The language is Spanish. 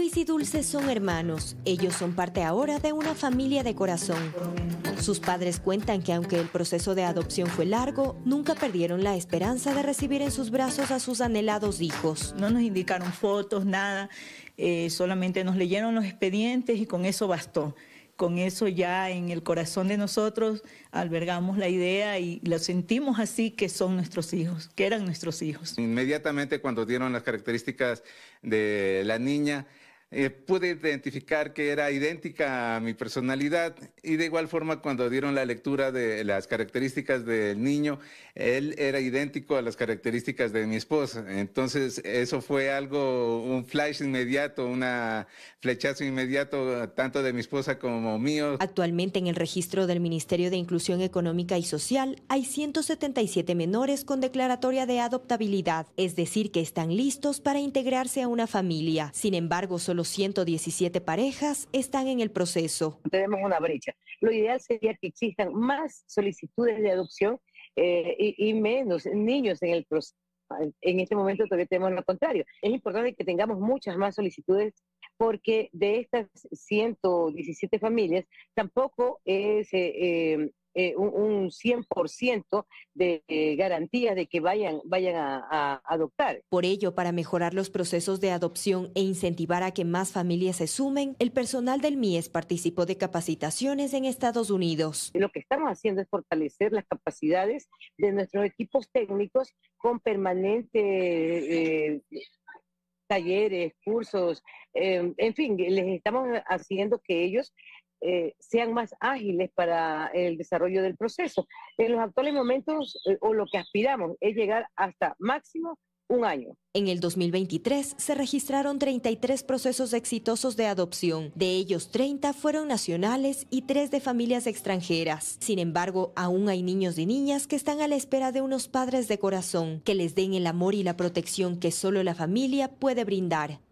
Luis y Dulce son hermanos. Ellos son parte ahora de una familia de corazón. Sus padres cuentan que aunque el proceso de adopción fue largo, nunca perdieron la esperanza de recibir en sus brazos a sus anhelados hijos. No nos indicaron fotos, nada, eh, solamente nos leyeron los expedientes y con eso bastó. Con eso ya en el corazón de nosotros albergamos la idea y lo sentimos así que son nuestros hijos, que eran nuestros hijos. Inmediatamente cuando dieron las características de la niña, eh, pude identificar que era idéntica a mi personalidad y de igual forma cuando dieron la lectura de las características del niño, él era idéntico a las características de mi esposa. Entonces eso fue algo, un flash inmediato, una flechazo inmediato tanto de mi esposa como mío. Actualmente en el registro del Ministerio de Inclusión Económica y Social hay 177 menores con declaratoria de adoptabilidad, es decir, que están listos para integrarse a una familia. Sin embargo, solo los 117 parejas están en el proceso. Tenemos una brecha. Lo ideal sería que existan más solicitudes de adopción eh, y, menos niños en el proceso. En este momento todavía tenemos lo contrario. Es importante que tengamos muchas más solicitudes porque de estas 117 familias tampoco es eh, eh, eh, un, 100% de eh, garantía de que vayan, vayan a, adoptar. Por ello, para mejorar los procesos de adopción e incentivar a que más familias se sumen, el personal del MIES participó de capacitaciones en Estados Unidos. Lo que estamos haciendo es fortalecer las capacidades de nuestros equipos técnicos con permanentes eh, talleres, cursos, en fin, les estamos haciendo que ellos eh, sean más ágiles para el desarrollo del proceso. En los actuales momentos, eh, o lo que aspiramos, es llegar hasta máximo un año. En el 2023 se registraron 33 procesos exitosos de adopción. De ellos, 30 fueron nacionales y 3 de familias extranjeras. Sin embargo, aún hay niños y niñas que están a la espera de unos padres de corazón que les den el amor y la protección que solo la familia puede brindar.